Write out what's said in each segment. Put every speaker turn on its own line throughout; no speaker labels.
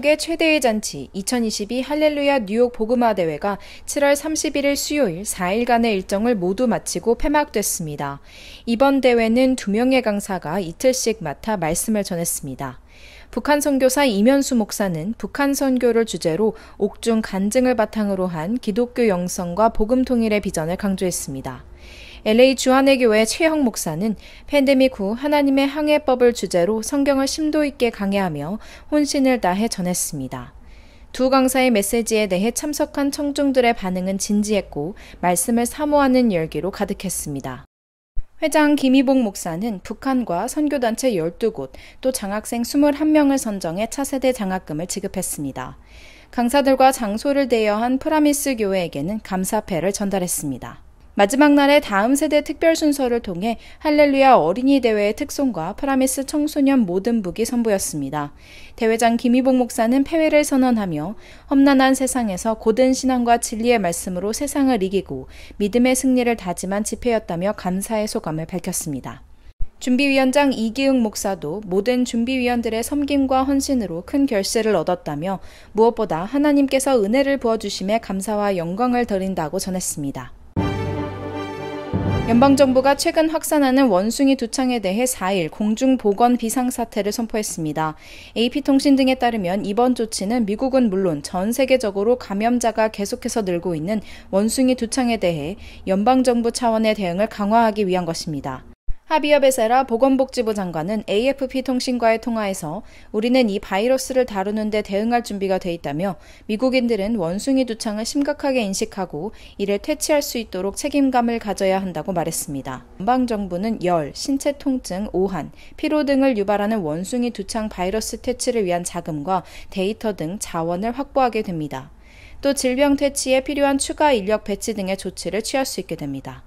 한국의 최대의 잔치 2022 할렐루야 뉴욕 보그마 대회가 7월 31일 수요일 4일간의 일정을 모두 마치고 폐막됐습니다. 이번 대회는 두 명의 강사가 이틀씩 맡아 말씀을 전했습니다. 북한 선교사 이면수 목사는 북한 선교를 주제로 옥중 간증을 바탕으로 한 기독교 영성과 복음 통일의 비전을 강조했습니다. LA 주한의교회 최형 목사는 팬데믹 후 하나님의 항해법을 주제로 성경을 심도 있게 강해하며 혼신을 다해 전했습니다. 두 강사의 메시지에 대해 참석한 청중들의 반응은 진지했고 말씀을 사모하는 열기로 가득했습니다. 회장 김희봉 목사는 북한과 선교단체 12곳, 또 장학생 21명을 선정해 차세대 장학금을 지급했습니다. 강사들과 장소를 대여한 프라미스 교회에게는 감사패를 전달했습니다. 마지막 날의 다음 세대 특별 순서를 통해 할렐루야 어린이 대회의 특송과 프라미스 청소년 모든 북이 선보였습니다. 대회장 김희복 목사는 패회를 선언하며 험난한 세상에서 고된 신앙과 진리의 말씀으로 세상을 이기고 믿음의 승리를 다짐한 집회였다며 감사의 소감을 밝혔습니다. 준비위원장 이기흥 목사도 모든 준비위원들의 섬김과 헌신으로 큰 결실을 얻었다며 무엇보다 하나님께서 은혜를 부어주심에 감사와 영광을 드린다고 전했습니다. 연방정부가 최근 확산하는 원숭이 두창에 대해 4일 공중보건 비상사태를 선포했습니다. AP통신 등에 따르면 이번 조치는 미국은 물론 전 세계적으로 감염자가 계속해서 늘고 있는 원숭이 두창에 대해 연방정부 차원의 대응을 강화하기 위한 것입니다. 하비어 베세라 보건복지부 장관은 AFP 통신과의 통화에서 우리는 이 바이러스를 다루는데 대응할 준비가 돼 있다며 미국인들은 원숭이 두창을 심각하게 인식하고 이를 퇴치할 수 있도록 책임감을 가져야 한다고 말했습니다. 연방정부는 열, 신체 통증, 오한, 피로 등을 유발하는 원숭이 두창 바이러스 퇴치를 위한 자금과 데이터 등 자원을 확보하게 됩니다. 또 질병 퇴치에 필요한 추가 인력 배치 등의 조치를 취할 수 있게 됩니다.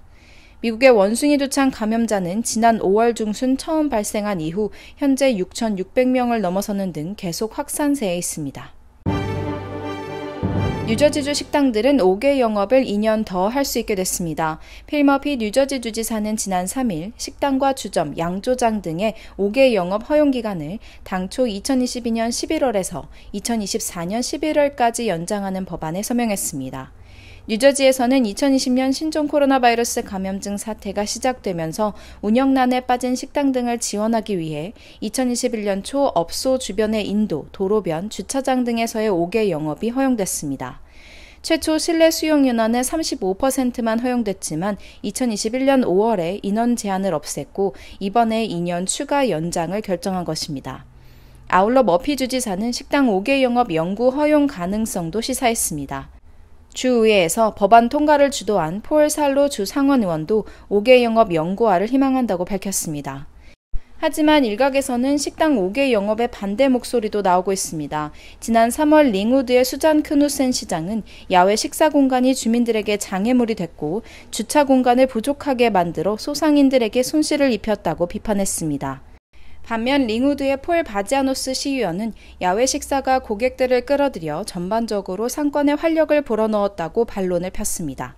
미국의 원숭이 두창 감염자는 지난 5월 중순 처음 발생한 이후 현재 6,600명을 넘어서는 등 계속 확산세에 있습니다. 뉴저지주 식당들은 5개 영업을 2년 더 할 수 있게 됐습니다. 필머피 뉴저지 주지사는 지난 3일 식당과 주점, 양조장 등의 5개 영업 허용 기간을 당초 2022년 11월에서 2024년 11월까지 연장하는 법안에 서명했습니다. 뉴저지에서는 2020년 신종 코로나 바이러스 감염증 사태가 시작되면서 운영난에 빠진 식당 등을 지원하기 위해 2021년 초 업소 주변의 인도, 도로변, 주차장 등에서의 5개 영업이 허용됐습니다. 최초 실내 수용 인원의 35%만 허용됐지만 2021년 5월에 인원 제한을 없앴고 이번에 2년 추가 연장을 결정한 것입니다. 아울러 머피 주지사는 식당 5개 영업 연구 허용 가능성도 시사했습니다. 주의회에서 법안 통과를 주도한 폴 살로 주 상원 의원도 5개 영업 연구화를 희망한다고 밝혔습니다. 하지만 일각에서는 식당 5개 영업에 반대 목소리도 나오고 있습니다. 지난 3월 링우드의 수잔 크누센 시장은 야외 식사 공간이 주민들에게 장애물이 됐고 주차 공간을 부족하게 만들어 소상인들에게 손실을 입혔다고 비판했습니다. 반면 링우드의 폴 바지아노스 시의원은 야외 식사가 고객들을 끌어들여 전반적으로 상권의 활력을 불어넣었다고 반론을 폈습니다.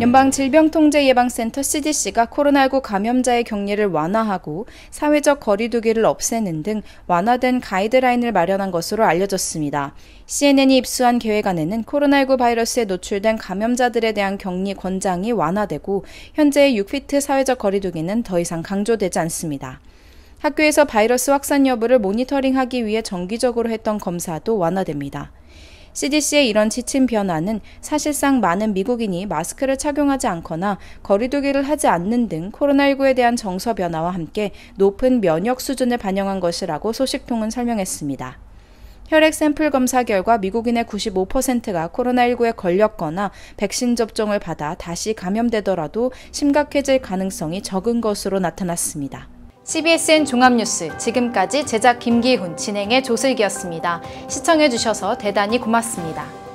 연방질병통제예방센터 CDC가 코로나19 감염자의 격리를 완화하고 사회적 거리두기를 없애는 등 완화된 가이드라인을 마련한 것으로 알려졌습니다. CNN이 입수한 계획안에는 코로나19 바이러스에 노출된 감염자들에 대한 격리 권장이 완화되고 현재의 6피트 사회적 거리두기는 더 이상 강조되지 않습니다. 학교에서 바이러스 확산 여부를 모니터링하기 위해 정기적으로 했던 검사도 완화됩니다. CDC의 이런 지침 변화는 사실상 많은 미국인이 마스크를 착용하지 않거나 거리두기를 하지 않는 등 코로나19에 대한 정서 변화와 함께 높은 면역 수준을 반영한 것이라고 소식통은 설명했습니다. 혈액 샘플 검사 결과 미국인의 95%가 코로나19에 걸렸거나 백신 접종을 받아 다시 감염되더라도 심각해질 가능성이 적은 것으로 나타났습니다. CBSN 종합뉴스 지금까지 제작 김기훈 진행의 조슬기였습니다. 시청해주셔서 대단히 고맙습니다.